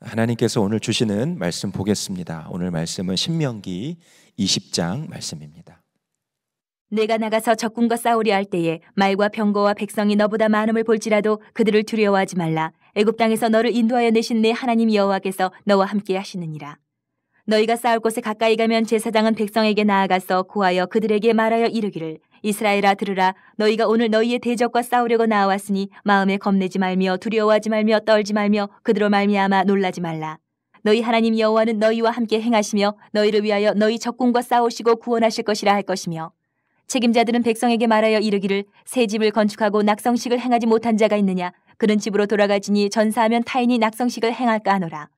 하나님께서 오늘 주시는 말씀 보겠습니다. 오늘 말씀은 신명기 20장 말씀입니다. 내가 나가서 적군과 싸우려 할 때에 말과 병거와 백성이 너보다 많음을 볼지라도 그들을 두려워하지 말라. 애굽 땅에서 너를 인도하여 내신 내 하나님 여호와께서 너와 함께 하시느니라. 너희가 싸울 곳에 가까이 가면 제사장은 백성에게 나아가서 고하여 그들에게 말하여 이르기를 이스라엘아 들으라 너희가 오늘 너희의 대적과 싸우려고 나왔으니 마음에 겁내지 말며 두려워하지 말며 떨지 말며 그들로 말미암아 놀라지 말라 너희 하나님 여호와는 너희와 함께 행하시며 너희를 위하여 너희 적군과 싸우시고 구원하실 것이라 할 것이며 책임자들은 백성에게 말하여 이르기를 새 집을 건축하고 낙성식을 행하지 못한 자가 있느냐 그는 집으로 돌아가지니 전사하면 타인이 낙성식을 행할까 하노라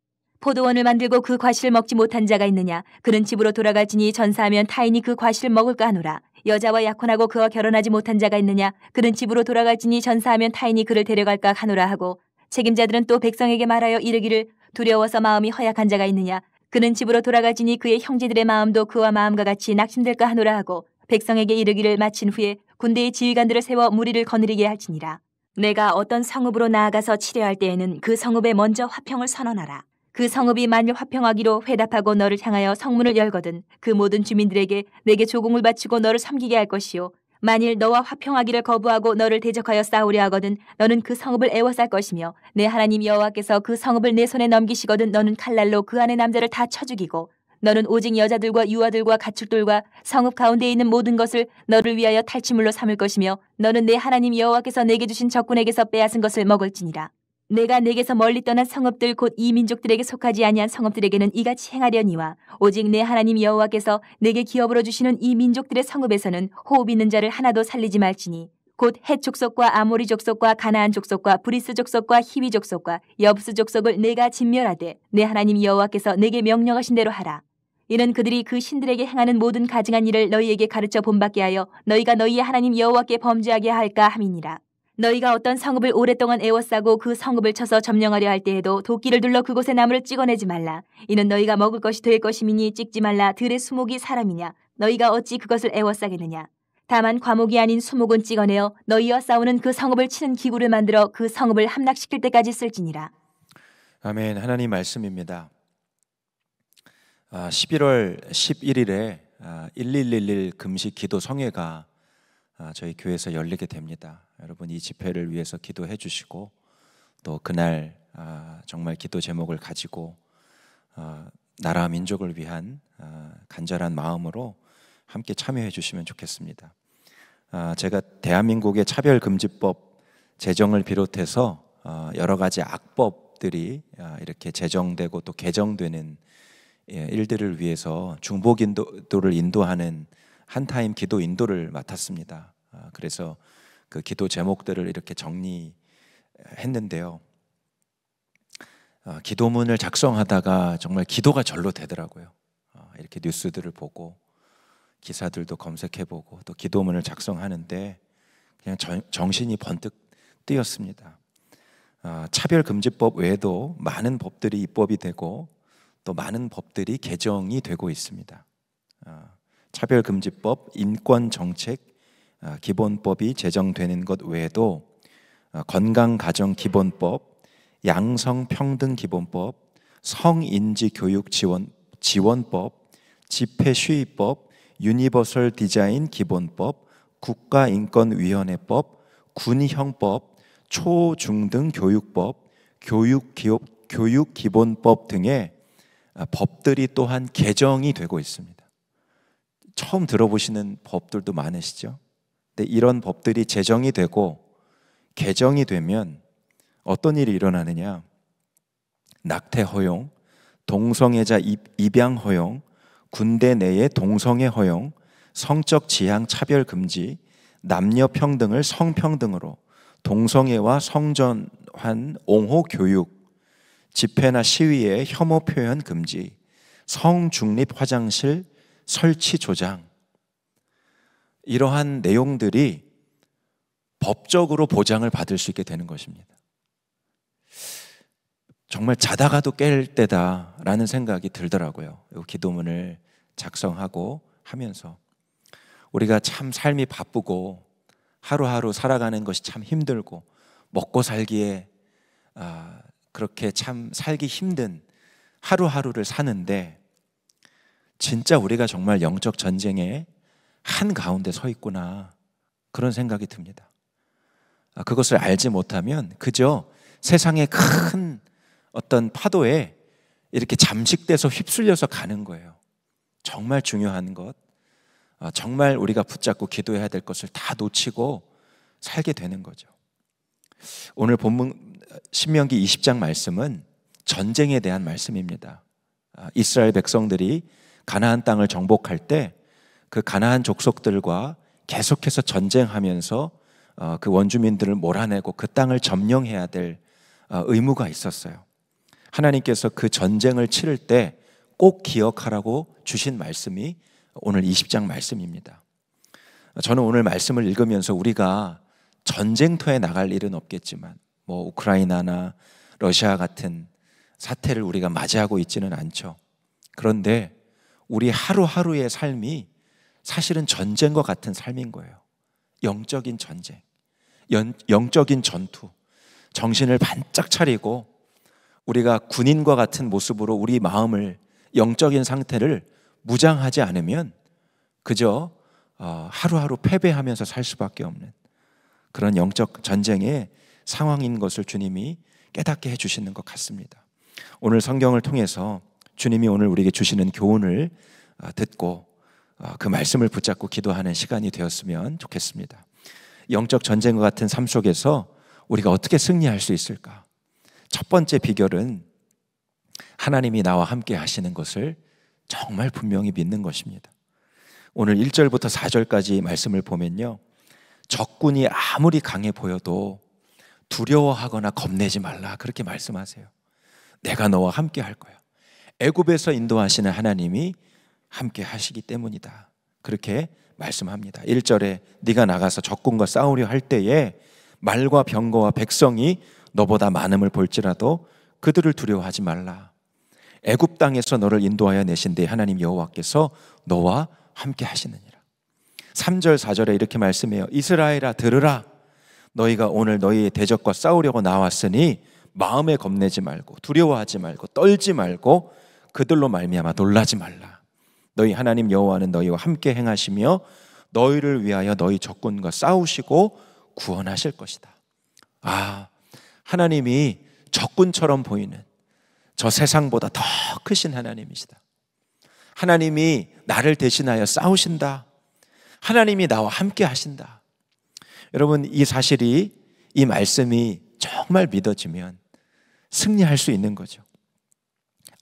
포도원을 만들고 그 과실을 먹지 못한 자가 있느냐 그는 집으로 돌아가지니 전사하면 타인이 그 과실을 먹을까 하노라 여자와 약혼하고 그와 결혼하지 못한 자가 있느냐 그는 집으로 돌아갈지니 전사하면 타인이 그를 데려갈까 하노라 하고 책임자들은 또 백성에게 말하여 이르기를 두려워서 마음이 허약한 자가 있느냐 그는 집으로 돌아갈지니 그의 형제들의 마음도 그와 마음과 같이 낙심될까 하노라 하고 백성에게 이르기를 마친 후에 군대의 지휘관들을 세워 무리를 거느리게 할지니라 내가 어떤 성읍으로 나아가서 치료할 때에는 그 성읍에 먼저 화평을 선언하라 그 성읍이 만일 화평하기로 회답하고 너를 향하여 성문을 열거든 그 모든 주민들에게 내게 조공을 바치고 너를 섬기게 할 것이요 만일 너와 화평하기를 거부하고 너를 대적하여 싸우려 하거든 너는 그 성읍을 애워쌀 것이며 내 하나님 여호와께서 그 성읍을 내 손에 넘기시거든 너는 칼날로 그안에 남자를 다 쳐 죽이고 너는 오직 여자들과 유아들과 가축들과 성읍 가운데 있는 모든 것을 너를 위하여 탈취물로 삼을 것이며 너는 내 하나님 여호와께서 내게 주신 적군에게서 빼앗은 것을 먹을지니라 내가 내게서 멀리 떠난 성읍들 곧 이 민족들에게 속하지 아니한 성읍들에게는 이같이 행하려니와 오직 내 하나님 여호와께서 내게 기업으로 주시는 이 민족들의 성읍에서는 호흡 있는 자를 하나도 살리지 말지니 곧 해족속과 아모리 족속과 가나안 족속과 브리스 족속과 히위 족속과 엽부스 족속을 내가 진멸하되 내 하나님 여호와께서 내게 명령하신 대로 하라 이는 그들이 그 신들에게 행하는 모든 가증한 일을 너희에게 가르쳐 본받게 하여 너희가 너희의 하나님 여호와께 범죄하게 할까 함이니라 너희가 어떤 성읍을 오랫동안 애워싸고 그 성읍을 쳐서 점령하려 할 때에도 도끼를 둘러 그곳에 나무를 찍어내지 말라. 이는 너희가 먹을 것이 될 것임이니 찍지 말라. 들의 수목이 사람이냐. 너희가 어찌 그것을 애워싸겠느냐. 다만 과목이 아닌 수목은 찍어내어 너희와 싸우는 그 성읍을 치는 기구를 만들어 그 성읍을 함락시킬 때까지 쓸지니라. 아멘. 하나님 말씀입니다. 11월 11일에 1111 금식 기도 성회가 아, 저희 교회에서 열리게 됩니다. 여러분 이 집회를 위해서 기도해 주시고 또 그날 아, 정말 기도 제목을 가지고 아, 나라 민족을 위한 간절한 마음으로 함께 참여해 주시면 좋겠습니다. 제가 대한민국의 차별금지법 제정을 비롯해서 여러 가지 악법들이 이렇게 제정되고 또 개정되는 예, 일들을 위해서 중보기도를 인도하는 한타임 기도 인도를 맡았습니다. 아, 그래서 그 기도 제목들을 이렇게 정리했는데요. 아, 기도문을 작성하다가 정말 기도가 절로 되더라고요. 아, 이렇게 뉴스들을 보고 기사들도 검색해보고 또 기도문을 작성하는데 그냥 정신이 번뜩 뛰었습니다. 차별금지법 외에도 많은 법들이 입법이 되고 또 많은 법들이 개정이 되고 있습니다. 차별금지법, 인권정책, 어, 기본법이 제정되는 것 외에도 어, 건강가정기본법, 양성평등기본법, 성인지교육지원법, 집회시위법, 유니버설 디자인 기본법, 국가인권위원회법, 군형법, 초중등교육법, 교육기 교육기본법 등의 어, 법들이 또한 개정이 되고 있습니다. 처음 들어보시는 법들도 많으시죠? 근데 이런 법들이 제정이 되고 개정이 되면 어떤 일이 일어나느냐? 낙태 허용, 동성애자 입양 허용, 군대 내의 동성애 허용, 성적 지향 차별 금지, 남녀 평등을 성평등으로, 동성애와 성전환 옹호 교육, 집회나 시위에 혐오 표현 금지, 성중립 화장실 설치 조장 이러한 내용들이 법적으로 보장을 받을 수 있게 되는 것입니다. 정말 자다가도 깰 때다라는 생각이 들더라고요. 이 기도문을 작성하고 하면서 우리가 참 삶이 바쁘고 하루하루 살아가는 것이 참 힘들고 먹고 살기에 아, 그렇게 참 살기 힘든 하루하루를 사는데 진짜 우리가 정말 영적 전쟁의 한 가운데 서 있구나. 그런 생각이 듭니다. 아, 그것을 알지 못하면 그저 세상의 큰 어떤 파도에 이렇게 잠식돼서 휩쓸려서 가는 거예요. 정말 중요한 것, 아, 정말 우리가 붙잡고 기도해야 될 것을 다 놓치고 살게 되는 거죠. 오늘 본문 신명기 20장 말씀은 전쟁에 대한 말씀입니다. 아, 이스라엘 백성들이 가나안 땅을 정복할 때 그 가나안 족속들과 계속해서 전쟁하면서 어, 그 원주민들을 몰아내고 그 땅을 점령해야 될 어, 의무가 있었어요. 하나님께서 그 전쟁을 치를 때 꼭 기억하라고 주신 말씀이 오늘 20장 말씀입니다. 저는 오늘 말씀을 읽으면서 우리가 전쟁터에 나갈 일은 없겠지만 뭐 우크라이나나 러시아 같은 사태를 우리가 맞이하고 있지는 않죠. 그런데 우리 하루하루의 삶이 사실은 전쟁과 같은 삶인 거예요. 영적인 전쟁, 연, 영적인 전투, 정신을 반짝 차리고 우리가 군인과 같은 모습으로 우리 마음을 영적인 상태를 무장하지 않으면 그저 어, 하루하루 패배하면서 살 수밖에 없는 그런 영적 전쟁의 상황인 것을 주님이 깨닫게 해주시는 것 같습니다. 오늘 성경을 통해서 주님이 오늘 우리에게 주시는 교훈을 아, 듣고 아, 그 말씀을 붙잡고 기도하는 시간이 되었으면 좋겠습니다. 영적 전쟁과 같은 삶 속에서 우리가 어떻게 승리할 수 있을까? 첫 번째 비결은 하나님이 나와 함께 하시는 것을 정말 분명히 믿는 것입니다. 오늘 1절부터 4절까지 말씀을 보면요. 적군이 아무리 강해 보여도 두려워하거나 겁내지 말라. 그렇게 말씀하세요. 내가 너와 함께 할 거야. 애굽에서 인도하시는 하나님이 함께 하시기 때문이다. 그렇게 말씀합니다. 1절에 네가 나가서 적군과 싸우려 할 때에 말과 병거와 백성이 너보다 많음을 볼지라도 그들을 두려워하지 말라. 애굽 땅에서 너를 인도하여 내신 데 하나님 여호와께서 너와 함께 하시느니라. 3절 4절에 이렇게 말씀해요. 이스라엘아 들으라. 너희가 오늘 너희의 대적과 싸우려고 나왔으니 마음에 겁내지 말고 두려워하지 말고 떨지 말고 그들로 말미암아 놀라지 말라. 너희 하나님 여호와는 너희와 함께 행하시며 너희를 위하여 너희 적군과 싸우시고 구원하실 것이다. 아, 하나님이 적군처럼 보이는 저 세상보다 더 크신 하나님이시다. 하나님이 나를 대신하여 싸우신다. 하나님이 나와 함께 하신다. 여러분, 이 사실이, 이 말씀이 정말 믿어지면 승리할 수 있는 거죠.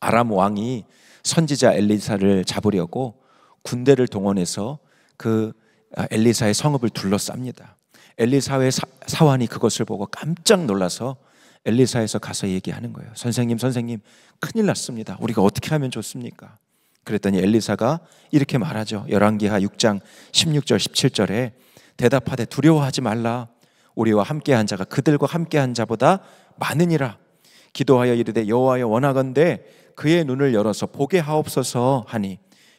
아람 왕이 선지자 엘리사를 잡으려고 군대를 동원해서 그 아, 엘리사의 성읍을 둘러쌉니다. 엘리사의 사, 완이 그것을 보고 깜짝 놀라서 엘리사에서 가서 얘기하는 거예요. 선생님, 선생님, 큰일 났습니다. 우리가 어떻게 하면 좋습니까? 그랬더니 엘리사가 이렇게 말하죠. 열왕기하 6장 16절 17절에 대답하되 두려워하지 말라. 우리와 함께한 자가 그들과 함께한 자보다 많으니라. 기도하여 이르되 여호와여 원하건대 그의 눈을 열어서 보게 하옵소서 하니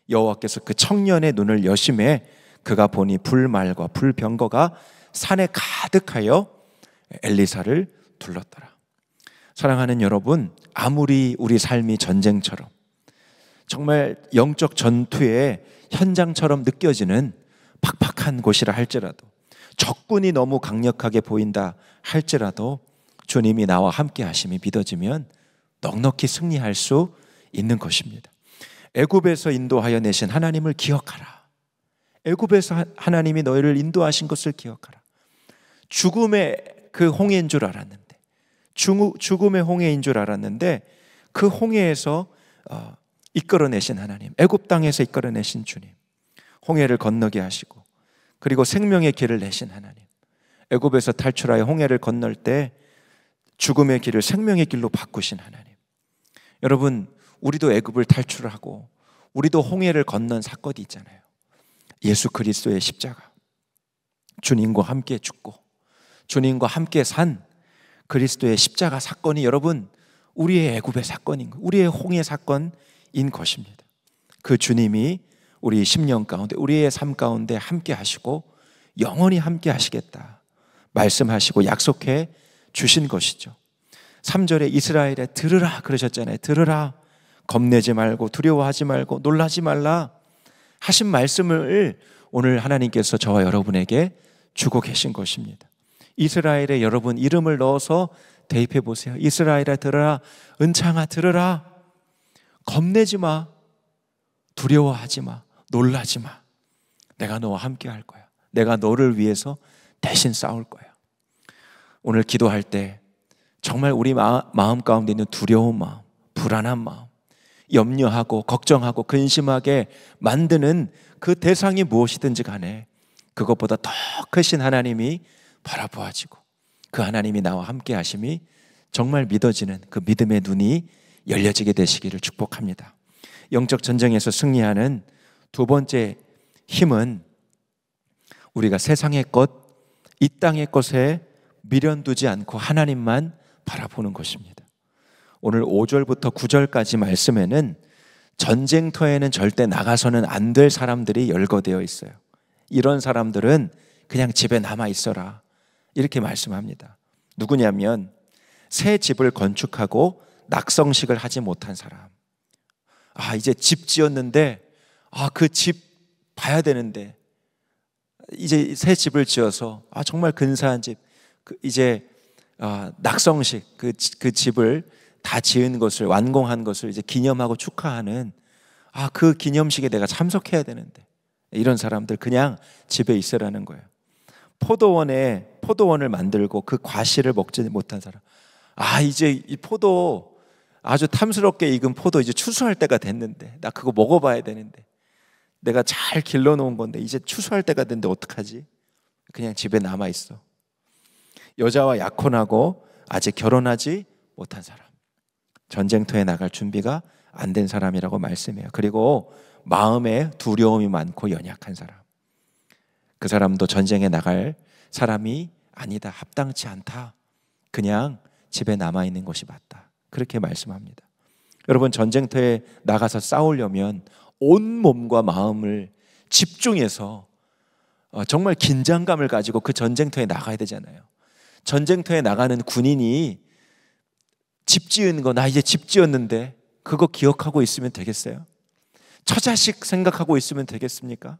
여호와께서 그 청년의 눈을 여심해 그가 보니 불말과 불병거가 산에 가득하여 엘리사를 둘렀더라. 사랑하는 여러분, 아무리 우리 삶이 전쟁처럼 정말 영적 전투의 현장처럼 느껴지는 팍팍한 곳이라 할지라도 적군이 너무 강력하게 보인다 할지라도 주님이 나와 함께 하심이 믿어지면 넉넉히 승리할 수 있는 것입니다. 애굽에서 인도하여 내신 하나님을 기억하라. 애굽에서 하나님이 너희를 인도하신 것을 기억하라. 죽음의 그 홍해인 줄 알았는데 죽음의 홍해인 줄 알았는데 그 홍해에서 어, 이끌어내신 하나님, 애굽 땅에서 이끌어내신 주님, 홍해를 건너게 하시고 그리고 생명의 길을 내신 하나님, 애굽에서 탈출하여 홍해를 건널 때 죽음의 길을 생명의 길로 바꾸신 하나님. 여러분, 우리도 애굽을 탈출하고 우리도 홍해를 건넌 사건이 있잖아요. 예수 그리스도의 십자가. 주님과 함께 죽고 주님과 함께 산 그리스도의 십자가 사건이 여러분 우리의 애굽의 사건인 거, 우리의 홍해 사건인 것입니다. 그 주님이 우리 10년 가운데 우리의 삶 가운데 함께 하시고 영원히 함께 하시겠다 말씀하시고 약속해 주신 것이죠. 3절에 이스라엘에 들으라 그러셨잖아요. 들으라. 겁내지 말고 두려워하지 말고 놀라지 말라 하신 말씀을 오늘 하나님께서 저와 여러분에게 주고 계신 것입니다. 이스라엘에 여러분 이름을 넣어서 대입해 보세요. 이스라엘에 들으라. 은창아 들으라. 겁내지 마. 두려워하지 마. 놀라지 마. 내가 너와 함께 할 거야. 내가 너를 위해서 대신 싸울 거야. 오늘 기도할 때 정말 우리 마음 가운데 있는 두려운 마음, 불안한 마음, 염려하고 걱정하고 근심하게 만드는 그 대상이 무엇이든지 간에 그것보다 더 크신 하나님이 바라보아지고 그 하나님이 나와 함께 하심이 정말 믿어지는 그 믿음의 눈이 열려지게 되시기를 축복합니다. 영적 전쟁에서 승리하는 두 번째 힘은 우리가 세상의 것, 이 땅의 것에 미련두지 않고 하나님만 바라보는 것입니다. 오늘 5절부터 9절까지 말씀에는 전쟁터에는 절대 나가서는 안 될 사람들이 열거되어 있어요. 이런 사람들은 그냥 집에 남아 있어라. 이렇게 말씀합니다. 누구냐면 새 집을 건축하고 낙성식을 하지 못한 사람. 아, 이제 집 지었는데 아, 그 집 봐야 되는데 이제 새 집을 지어서 아, 정말 근사한 집. 그 이제 어, 낙성식 그, 그 집을 다 지은 것을 완공한 것을 이제 기념하고 축하하는 아그 기념식에 내가 참석해야 되는데 이런 사람들 그냥 집에 있으라는 거예요. 포도원에 포도원을 만들고 그 과실을 먹지 못한 사람. 아 이제 이 포도 아주 탐스럽게 익은 포도 이제 추수할 때가 됐는데 나 그거 먹어봐야 되는데 내가 잘 길러놓은 건데 이제 추수할 때가 됐는데 어떡하지? 그냥 집에 남아 있어. 여자와 약혼하고 아직 결혼하지 못한 사람. 전쟁터에 나갈 준비가 안 된 사람이라고 말씀해요. 그리고 마음에 두려움이 많고 연약한 사람. 그 사람도 전쟁에 나갈 사람이 아니다. 합당치 않다. 그냥 집에 남아 있는 것이 맞다. 그렇게 말씀합니다. 여러분 전쟁터에 나가서 싸우려면 온 몸과 마음을 집중해서 어, 정말 긴장감을 가지고 그 전쟁터에 나가야 되잖아요. 전쟁터에 나가는 군인이 집 지은 거, 나 이제 집 지었는데 그거 기억하고 있으면 되겠어요? 처자식 생각하고 있으면 되겠습니까?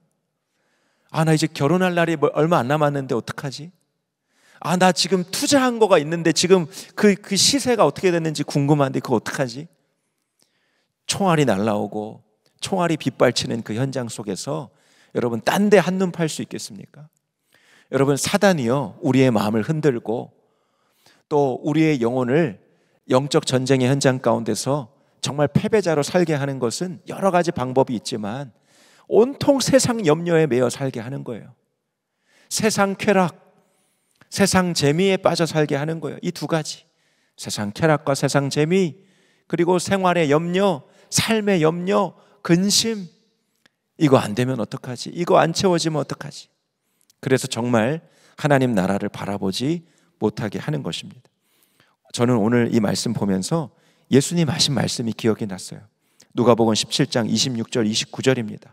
아, 나 이제 결혼할 날이 뭐 얼마 안 남았는데 어떡하지? 아, 나 지금 투자한 거가 있는데 지금 그, 그 시세가 어떻게 됐는지 궁금한데 그거 어떡하지? 총알이 날라오고 총알이 빗발치는 그 현장 속에서 여러분, 딴 데 한눈 팔 수 있겠습니까? 여러분 사단이요 우리의 마음을 흔들고 또 우리의 영혼을 영적 전쟁의 현장 가운데서 정말 패배자로 살게 하는 것은 여러 가지 방법이 있지만 온통 세상 염려에 매여 살게 하는 거예요. 세상 쾌락, 세상 재미에 빠져 살게 하는 거예요. 이 두 가지. 세상 쾌락과 세상 재미, 그리고 생활의 염려, 삶의 염려, 근심. 이거 안 되면 어떡하지? 이거 안 채워지면 어떡하지? 그래서 정말 하나님 나라를 바라보지 못하게 하는 것입니다. 저는 오늘 이 말씀 보면서 예수님 하신 말씀이 기억이 났어요. 누가복음 17장 26절 29절입니다.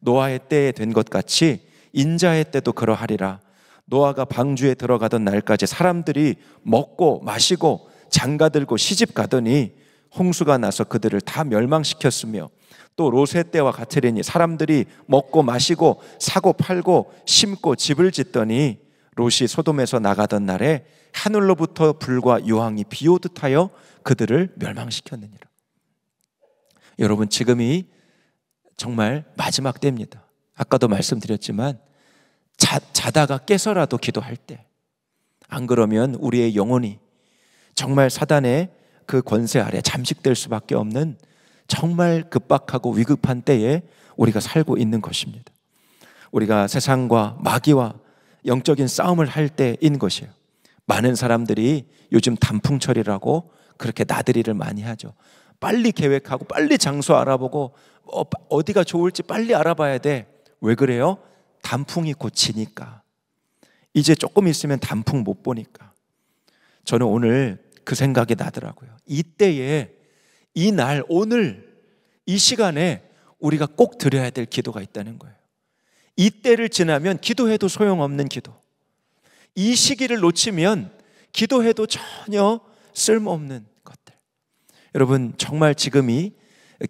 노아의 때에 된 것 같이 인자의 때도 그러하리라. 노아가 방주에 들어가던 날까지 사람들이 먹고 마시고 장가들고 시집 가더니 홍수가 나서 그들을 다 멸망시켰으며 또 로세 때와 같으리니 사람들이 먹고 마시고 사고 팔고 심고 집을 짓더니 롯이 소돔에서 나가던 날에 하늘로부터 불과 유황이 비오듯 하여 그들을 멸망시켰느니라. 여러분 지금이 정말 마지막 때입니다. 아까도 말씀드렸지만 자, 자다가 깨서라도 기도할 때 안 그러면 우리의 영혼이 정말 사단의 그 권세 아래 잠식될 수밖에 없는 정말 급박하고 위급한 때에 우리가 살고 있는 것입니다. 우리가 세상과 마귀와 영적인 싸움을 할 때인 것이에요. 많은 사람들이 요즘 단풍철이라고 그렇게 나들이를 많이 하죠. 빨리 계획하고 빨리 장소 알아보고 뭐 어, 디가 좋을지 빨리 알아봐야 돼. 왜 그래요? 단풍이 곧 지니까. 이제 조금 있으면 단풍 못 보니까. 저는 오늘 그 생각이 나더라고요. 이때에 이 날 오늘 이 시간에 우리가 꼭 드려야 될 기도가 있다는 거예요. 이때를 지나면 기도해도 소용없는 기도. 이 시기를 놓치면 기도해도 전혀 쓸모없는 것들. 여러분 정말 지금이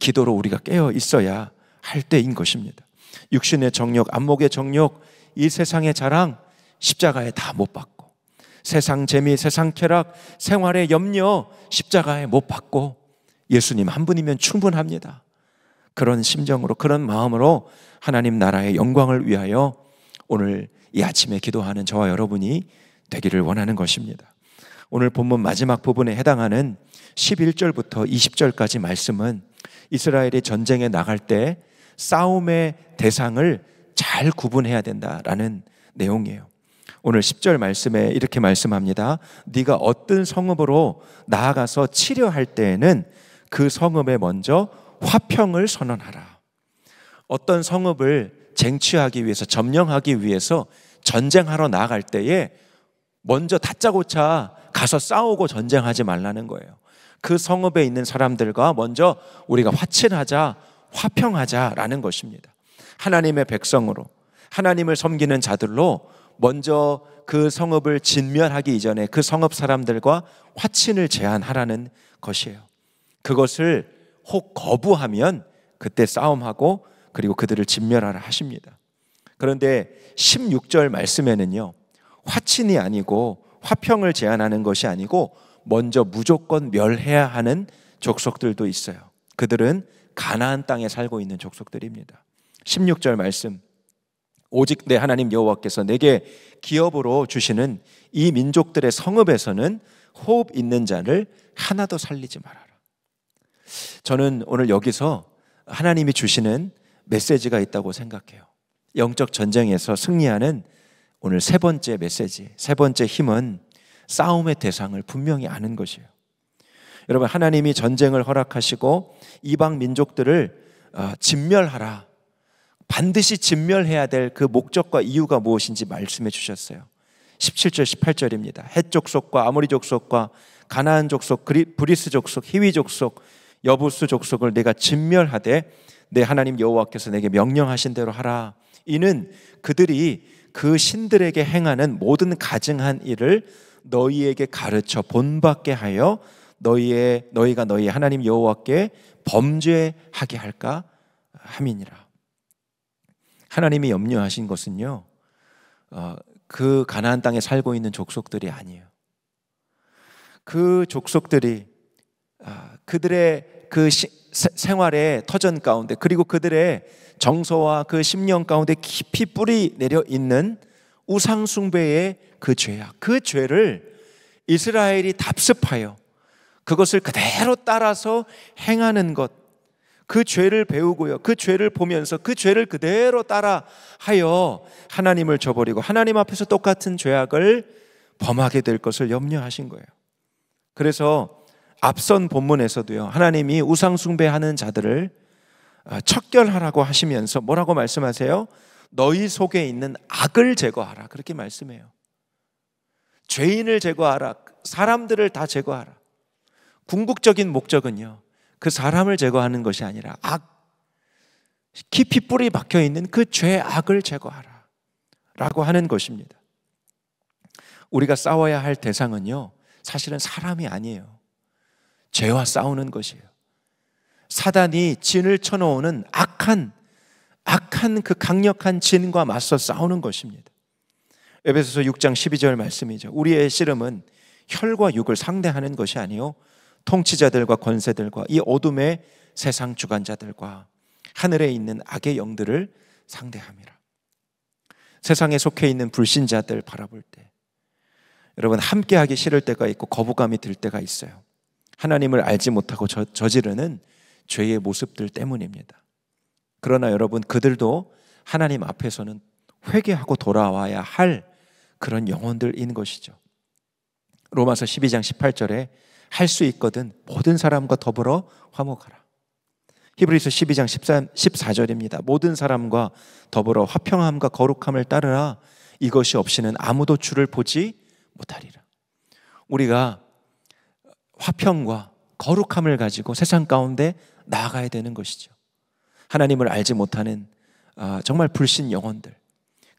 기도로 우리가 깨어 있어야 할 때인 것입니다. 육신의 정욕, 안목의 정욕, 이 세상의 자랑 십자가에 다 못 박고 세상 재미, 세상 쾌락, 생활의 염려, 십자가에 못 박고 예수님 한 분이면 충분합니다. 그런 심정으로, 그런 마음으로 하나님 나라의 영광을 위하여 오늘 이 아침에 기도하는 저와 여러분이 되기를 원하는 것입니다. 오늘 본문 마지막 부분에 해당하는 11절부터 20절까지 말씀은 이스라엘이 전쟁에 나갈 때 싸움의 대상을 잘 구분해야 된다라는 내용이에요. 오늘 10절 말씀에 이렇게 말씀합니다. 네가 어떤 성읍으로 나아가서 치료할 때에는 그 성읍에 먼저 화평을 선언하라. 어떤 성읍을 쟁취하기 위해서 점령하기 위해서 전쟁하러 나아갈 때에 먼저 다짜고짜 가서 싸우고 전쟁하지 말라는 거예요. 그 성읍에 있는 사람들과 먼저 우리가 화친하자, 화평하자라는 것입니다. 하나님의 백성으로 하나님을 섬기는 자들로 먼저 그 성읍을 진멸하기 이전에 그 성읍 사람들과 화친을 제한하라는 것이에요. 그것을 혹 거부하면 그때 싸움하고 그리고 그들을 진멸하라 하십니다. 그런데 16절 말씀에는요. 화친이 아니고 화평을 제한하는 것이 아니고 먼저 무조건 멸해야 하는 족속들도 있어요. 그들은 가나안 땅에 살고 있는 족속들입니다. 16절 말씀 오직 내 하나님 여호와께서 내게 기업으로 주시는 이 민족들의 성읍에서는 호흡 있는 자를 하나도 살리지 말아라. 저는 오늘 여기서 하나님이 주시는 메시지가 있다고 생각해요. 영적 전쟁에서 승리하는 오늘 세 번째 메시지, 세 번째 힘은 싸움의 대상을 분명히 아는 것이에요. 여러분, 하나님이 전쟁을 허락하시고 이방 민족들을 어, 진멸하라. 반드시 진멸해야 될 그 목적과 이유가 무엇인지 말씀해 주셨어요. 17절, 18절입니다. 헷족속과 아모리족속과 가나안 족속, 브리스 족속, 히위 족속, 여부수 족속을 내가 진멸하되 내 하나님 여호와께서 내게 명령하신 대로 하라. 이는 그들이 그 신들에게 행하는 모든 가증한 일을 너희에게 가르쳐 본받게 하여 너희의 너희가 너희 하나님 여호와께 범죄하게 할까 함이니라. 하나님이 염려하신 것은요, 어, 그 가나안 땅에 살고 있는 족속들이 아니에요. 그 족속들이 아, 그들의 그 시, 세, 생활의 터전 가운데 그리고 그들의 정서와 그 심령 가운데 깊이 뿌리 내려 있는 우상 숭배의 그 죄야. 그 죄를 이스라엘이 답습하여 그것을 그대로 따라서 행하는 것그 죄를 배우고요. 그 죄를 보면서 그 죄를 그대로 따라 하여 하나님을 저버리고 하나님 앞에서 똑같은 죄악을 범하게 될 것을 염려하신 거예요. 그래서 앞선 본문에서도요. 하나님이 우상숭배하는 자들을 아, 척결하라고 하시면서 뭐라고 말씀하세요? 너희 속에 있는 악을 제거하라. 그렇게 말씀해요. 죄인을 제거하라. 사람들을 다 제거하라. 궁극적인 목적은요. 그 사람을 제거하는 것이 아니라 악, 깊이 뿌리 박혀 있는 그 죄악을 제거하라. 라고 하는 것입니다. 우리가 싸워야 할 대상은요, 사실은 사람이 아니에요. 죄와 싸우는 것이에요. 사단이 진을 쳐놓는 악한, 악한 그 강력한 진과 맞서 싸우는 것입니다. 에베소서 6장 12절 말씀이죠. 우리의 씨름은 혈과 육을 상대하는 것이 아니요 통치자들과 권세들과 이 어둠의 세상 주관자들과 하늘에 있는 악의 영들을 상대함이라. 세상에 속해 있는 불신자들 바라볼 때 여러분 함께하기 싫을 때가 있고 거부감이 들 때가 있어요. 하나님을 알지 못하고 저, 저지르는 죄의 모습들 때문입니다. 그러나 여러분 그들도 하나님 앞에서는 회개하고 돌아와야 할 그런 영혼들인 것이죠. 로마서 12장 18절에 할수 있거든 모든 사람과 더불어 화목하라. 히브리서 12장 1 4절입니다 모든 사람과 더불어 화평함과 거룩함을 따르라. 이것이 없이는 아무도 주를 보지 못하리라. 우리가 화평과 거룩함을 가지고 세상 가운데 나아가야 되는 것이죠. 하나님을 알지 못하는 아, 정말 불신 영혼들.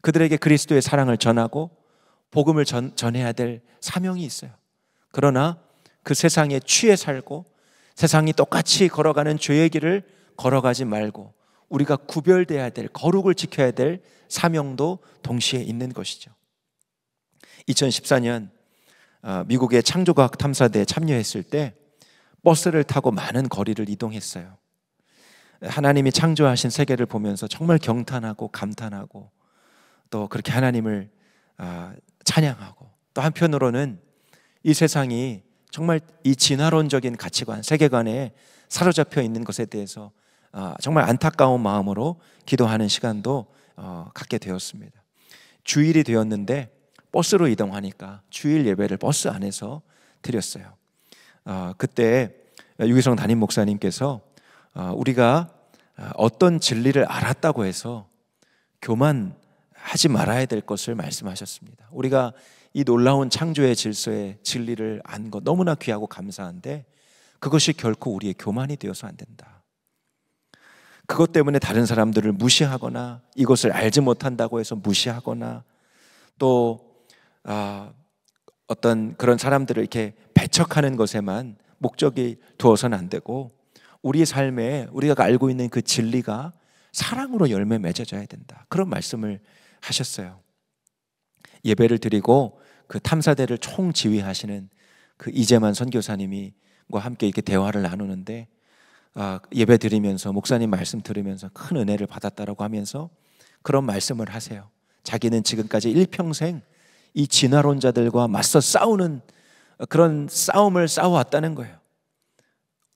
그들에게 그리스도의 사랑을 전하고 복음을 전, 전해야 될 사명이 있어요. 그러나 그 세상에 취해 살고 세상이 똑같이 걸어가는 죄의 길을 걸어가지 말고 우리가 구별돼야 될 거룩을 지켜야 될 사명도 동시에 있는 것이죠. 2014년 어, 미국의 창조과학 탐사대에 참여했을 때 버스를 타고 많은 거리를 이동했어요. 하나님이 창조하신 세계를 보면서 정말 경탄하고 감탄하고 또 그렇게 하나님을 아, 찬양하고 또 한편으로는 이 세상이 정말 이 진화론적인 가치관, 세계관에 사로잡혀 있는 것에 대해서 아, 정말 안타까운 마음으로 기도하는 시간도 어, 갖게 되었습니다. 주일이 되었는데 버스로 이동하니까 주일 예배를 버스 안에서 드렸어요. 아, 그때 유기성 담임 목사님께서 아, 우리가 어떤 진리를 알았다고 해서 교만하지 말아야 될 것을 말씀하셨습니다. 우리가 이 놀라운 창조의 질서의 진리를 안 것 너무나 귀하고 감사한데 그것이 결코 우리의 교만이 되어서 안 된다. 그것 때문에 다른 사람들을 무시하거나 이것을 알지 못한다고 해서 무시하거나 또 아, 어떤 그런 사람들을 이렇게 배척하는 것에만 목적이 두어서는 안 되고 우리의 삶에 우리가 알고 있는 그 진리가 사랑으로 열매 맺어져야 된다. 그런 말씀을 하셨어요. 예배를 드리고 그 탐사대를 총 지휘하시는 그 이재만 선교사님이과 함께 이렇게 대화를 나누는데 아, 예배 드리면서 목사님 말씀 들으면서 큰 은혜를 받았다라고 하면서 그런 말씀을 하세요. 자기는 지금까지 일평생 이 진화론자들과 맞서 싸우는 그런 싸움을 싸워왔다는 거예요.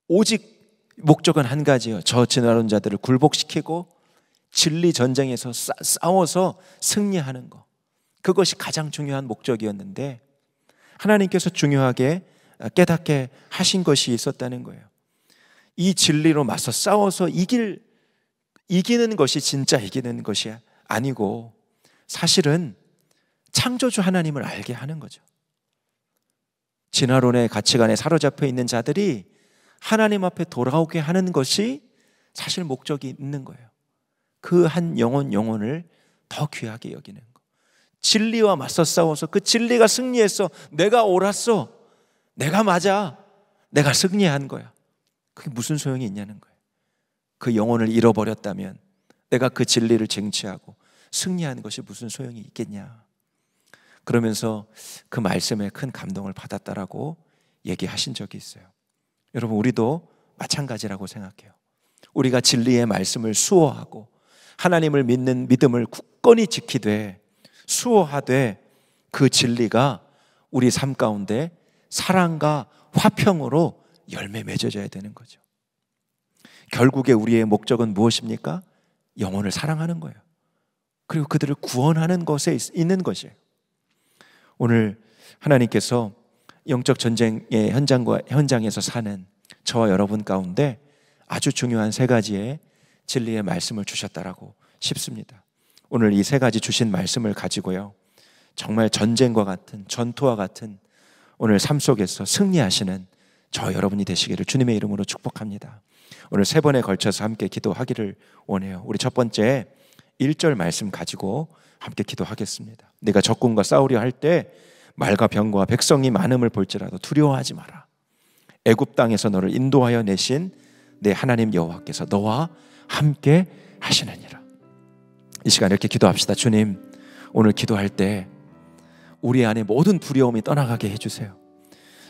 오직 목적은 한 가지예요. 저 진화론자들을 굴복시키고 진리 전쟁에서 싸, 싸워서 승리하는 거. 그것이 가장 중요한 목적이었는데 하나님께서 중요하게 어, 깨닫게 하신 것이 있었다는 거예요. 이 진리로 맞서 싸워서 이길 이기는 것이 진짜 이기는 것이 아니고 사실은 창조주 하나님을 알게 하는 거죠. 진화론의 가치관에 사로잡혀 있는 자들이 하나님 앞에 돌아오게 하는 것이 사실 목적이 있는 거예요. 그 한 영혼 영혼을 더 귀하게 여기는 진리와 맞서 싸워서 그 진리가 승리했어. 내가 옳았어. 내가 맞아. 내가 승리한 거야. 그게 무슨 소용이 있냐는 거예요. 그 영혼을 잃어버렸다면 내가 그 진리를 쟁취하고 승리한 것이 무슨 소용이 있겠냐. 그러면서 그 말씀에 큰 감동을 받았다라고 얘기하신 적이 있어요. 여러분, 우리도 마찬가지라고 생각해요. 우리가 진리의 말씀을 수호하고 하나님을 믿는 믿음을 굳건히 지키되 수호하되 그 진리가 우리 삶 가운데 사랑과 화평으로 열매 맺어져야 되는 거죠. 결국에 우리의 목적은 무엇입니까? 영혼을 사랑하는 거예요. 그리고 그들을 구원하는 것에 있는 것이에요. 오늘 하나님께서 영적 전쟁의 현장과 현장에서 사는 저와 여러분 가운데 아주 중요한 세 가지의 진리의 말씀을 주셨다라고 싶습니다. 오늘 이 세 가지 주신 말씀을 가지고요. 정말 전쟁과 같은 전투와 같은 오늘 삶 속에서 승리하시는 저 여러분이 되시기를 주님의 이름으로 축복합니다. 오늘 세 번에 걸쳐서 함께 기도하기를 원해요. 우리 첫 번째 1절 말씀 가지고 함께 기도하겠습니다. 내가 적군과 싸우려 할 때 말과 병과 백성이 많음을 볼지라도 두려워하지 마라. 애굽 땅에서 너를 인도하여 내신 내 하나님 여호와께서 너와 함께 하시느니라. 이 시간 이렇게 기도합시다. 주님, 오늘 기도할 때 우리 안에 모든 두려움이 떠나가게 해주세요.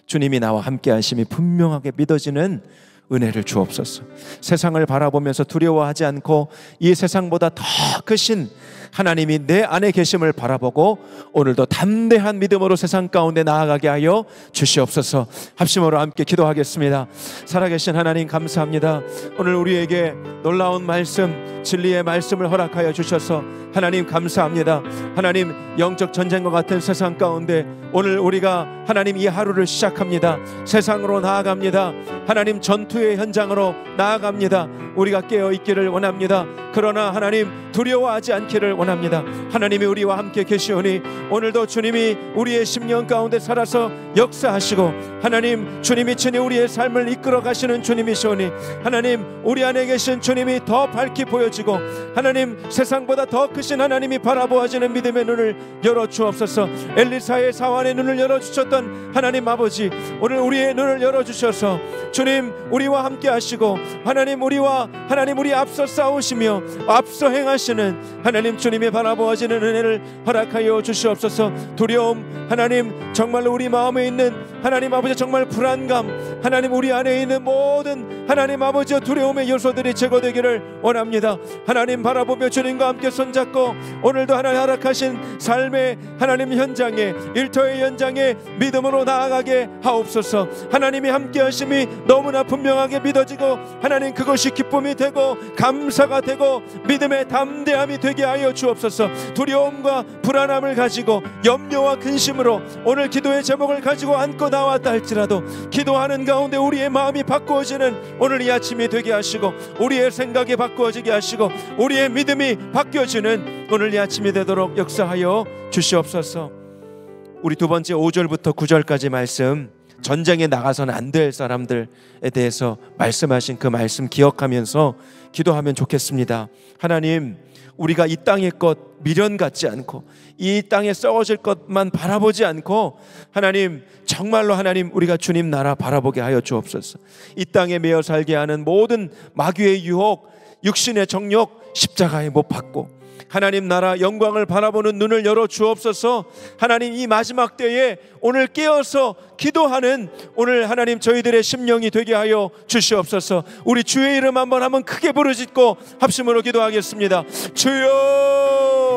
주님이 나와 함께 하심이 분명하게 믿어지는 은혜를 주옵소서. 세상을 바라보면서 두려워하지 않고 이 세상보다 더 크신 하나님이 내 안에 계심을 바라보고 오늘도 담대한 믿음으로 세상 가운데 나아가게 하여 주시옵소서 합심으로 함께 기도하겠습니다. 살아계신 하나님 감사합니다. 오늘 우리에게 놀라운 말씀, 진리의 말씀을 허락하여 주셔서 하나님 감사합니다. 하나님 영적 전쟁과 같은 세상 가운데 오늘 우리가 하나님 이 하루를 시작합니다. 세상으로 나아갑니다. 하나님 전투의 현장으로 나아갑니다. 우리가 깨어 있기를 원합니다. 그러나 하나님 두려워하지 않기를 원합니다. 원합니다. 하나님이 우리와 함께 계시오니 오늘도 주님이 우리의 심령 가운데 살아서 역사하시고 하나님 주님이 친히 우리의 삶을 이끌어 가시는 주님이시오니 하나님 우리 안에 계신 주님이 더 밝히 보여지고 하나님 세상보다 더 크신 하나님이 바라보아지는 믿음의 눈을 열어 주옵소서. 엘리사의 사환의 눈을 열어 주셨던 하나님 아버지 오늘 우리의 눈을 열어 주셔서 주님 우리와 함께 하시고 하나님 우리와 하나님 우리 앞서 싸우시며 앞서 행하시는 하나님 주님 하나님의 바라보아지는 은혜를 허락하여 주시옵소서 두려움 하나님 정말로 우리 마음에 있는 하나님 아버지 정말 불안감 하나님 우리 안에 있는 모든 하나님 아버지 두려움의 요소들이 제거되기를 원합니다 하나님 바라보며 주님과 함께 손잡고 오늘도 하나님 허락하신 삶의 하나님 현장에 일터의 현장에 믿음으로 나아가게 하옵소서 하나님이 함께 하심이 너무나 분명하게 믿어지고 하나님 그것이 기쁨이 되고 감사가 되고 믿음의 담대함이 되게 하여 주 주옵소서 두려움과 불안함을 가지고 염려와 근심으로 오늘 기도의 제목을 가지고 안고 나왔다 할지라도 기도하는 가운데 우리의 마음이 바꾸어지는 오늘 이 아침이 되게 하시고 우리의 생각이 바꾸어지게 하시고 우리의 믿음이 바뀌어지는 오늘 이 아침이 되도록 역사하여 주시옵소서 우리 두 번째 5절부터 9절까지 말씀 전쟁에 나가선 안 될 사람들에 대해서 말씀하신 그 말씀 기억하면서 기도하면 좋겠습니다. 하나님, 우리가 이 땅의 것 미련 갖지 않고 이 땅에 썩어질 것만 바라보지 않고 하나님 정말로 하나님 우리가 주님 나라 바라보게 하여 주옵소서. 이 땅에 매여 살게 하는 모든 마귀의 유혹, 육신의 정욕, 십자가에 못 박고 하나님 나라 영광을 바라보는 눈을 열어 주옵소서. 하나님 이 마지막 때에 오늘 깨어서 기도하는 오늘 하나님 저희들의 심령이 되게 하여 주시옵소서. 우리 주의 이름 한번 한번 크게 부르짖고 합심으로 기도하겠습니다. 주여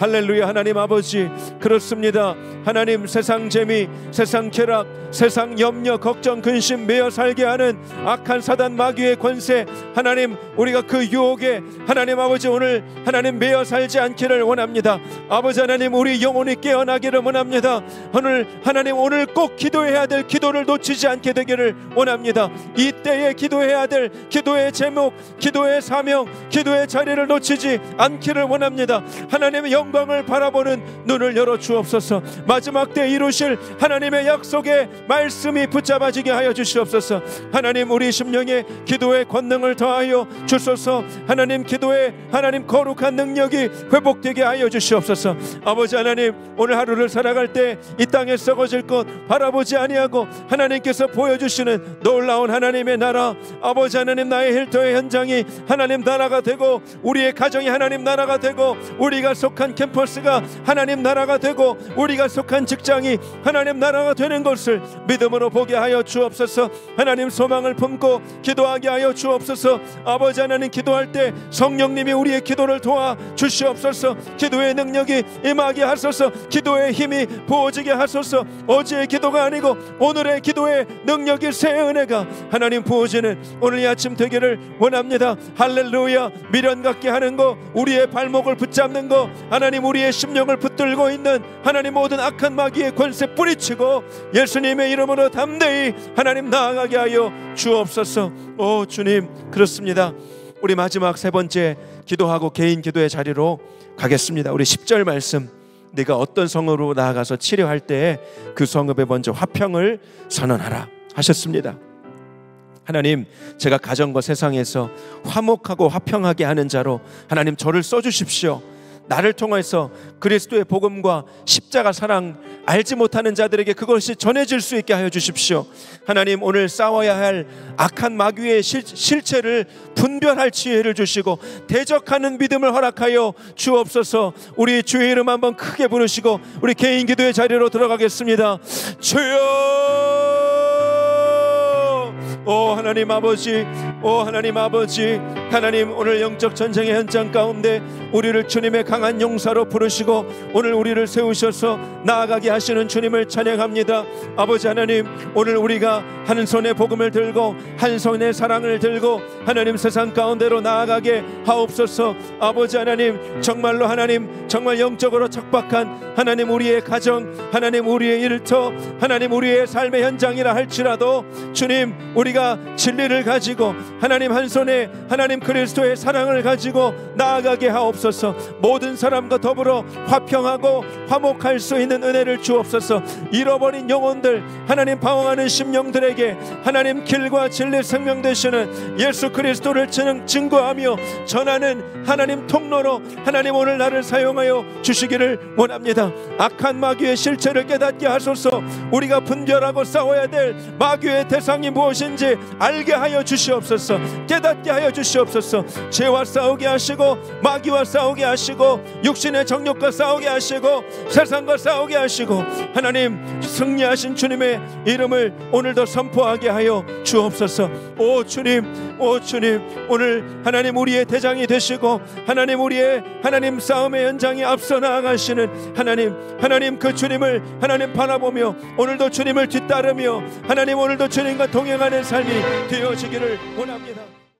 할렐루야 하나님 아버지 그렇습니다 하나님 세상 재미 세상 쾌락 세상 염려 걱정 근심 매여 살게 하는 악한 사단 마귀의 권세 하나님 우리가 그 유혹에 하나님 아버지 오늘 하나님 매여 살지 않기를 원합니다 아버지 하나님 우리 영혼이 깨어나기를 원합니다 오늘 하나님 오늘 꼭 기도해야 될 기도를 놓치지 않게 되기를 원합니다 이때에 기도해야 될 기도의 제목 기도의 사명 기도의 자리를 놓치지 않기를 원합니다 하나님 하나님의 영광을 바라보는 눈을 열어 주옵소서. 마지막 때 이루실 하나님의 약속의 말씀이 붙잡아지게 하여 주시옵소서. 하나님 우리 심령에 기도의 권능을 더하여 주소서. 하나님 기도에 하나님 거룩한 능력이 회복되게 하여 주시옵소서. 아버지 하나님 오늘 하루를 살아갈 때 이 땅에 썩어질 것 바라보지 아니하고 하나님께서 보여주시는 놀라운 하나님의 나라 아버지 하나님 나의 힐터의 현장이 하나님 나라가 되고 우리의 가정이 하나님 나라가 되고 우리가 속한 캠퍼스가 하나님 나라가 되고 우리가 속한 직장이 하나님 나라가 되는 것을 믿음으로 보게 하여 주옵소서 하나님 소망을 품고 기도하게 하여 주옵소서 아버지 하나님 기도할 때 성령님이 우리의 기도를 도와 주시옵소서 기도의 능력이 임하게 하소서 기도의 힘이 부어지게 하소서 어제의 기도가 아니고 오늘의 기도의 능력이 새 은혜가 하나님 부어지는 오늘 아침 되기를 원합니다 할렐루야 미련 갖게 하는 거 우리의 발목을 붙잡는 거 하나님 우리의 심령을 붙들고 있는 하나님 모든 악한 마귀의 권세 뿌리치고 예수님의 이름으로 담대히 하나님 나아가게 하여 주옵소서 오 주님 그렇습니다 우리 마지막 세 번째 기도하고 개인 기도의 자리로 가겠습니다 우리 10절 말씀 네가 어떤 성으로 나아가서 치료할 때에 그 성읍에 먼저 화평을 선언하라 하셨습니다 하나님, 제가 가정과 세상에서 화목하고 화평하게 하는 자로 하나님 저를 써주십시오. 나를 통해서 그리스도의 복음과 십자가 사랑 알지 못하는 자들에게 그것이 전해질 수 있게 하여 주십시오. 하나님 오늘 싸워야 할 악한 마귀의 실, 실체를 분별할 지혜를 주시고 대적하는 믿음을 허락하여 주옵소서. 우리 주의 이름 한번 크게 부르시고 우리 개인 기도의 자리로 들어가겠습니다. 주여 오 하나님 아버지 오 하나님 아버지 하나님 오늘 영적 전쟁의 현장 가운데 우리를 주님의 강한 용사로 부르시고 오늘 우리를 세우셔서 나아가게 하시는 주님을 찬양합니다 아버지 하나님 오늘 우리가 한 손에 복음을 들고 한 손에 사랑을 들고 하나님 세상 가운데로 나아가게 하옵소서 아버지 하나님 정말로 하나님 정말 영적으로 척박한 하나님 우리의 가정 하나님 우리의 일터 하나님 우리의 삶의 현장이라 할지라도 주님 우리 우리가 진리를 가지고 하나님 한 손에 하나님 그리스도의 사랑을 가지고 나아가게 하옵소서 모든 사람과 더불어 화평하고 화목할 수 있는 은혜를 주옵소서 잃어버린 영혼들 하나님 방황하는 심령들에게 하나님 길과 진리 생명 되시는 예수 그리스도를 증거하며 전하는 하나님 통로로 하나님 오늘 나를 사용하여 주시기를 원합니다 악한 마귀의 실체를 깨닫게 하소서 우리가 분별하고 싸워야 될 마귀의 대상이 무엇인지 것인 알게 하여 주시옵소서 깨닫게 하여 주시옵소서 죄와 싸우게 하시고 마귀와 싸우게 하시고 육신의 정력과 싸우게 하시고 세상과 싸우게 하시고 하나님 승리하신 주님의 이름을 오늘도 선포하게 하여 주옵소서 오 주님 오 주님 오늘 하나님 우리의 대장이 되시고 하나님 우리의 하나님 싸움의 현장에 앞서 나아가시는 하나님 하나님 그 주님을 하나님 바라보며 오늘도 주님을 뒤따르며 하나님 오늘도 주님과 동행하는 삶이 되어지기를 원합니다.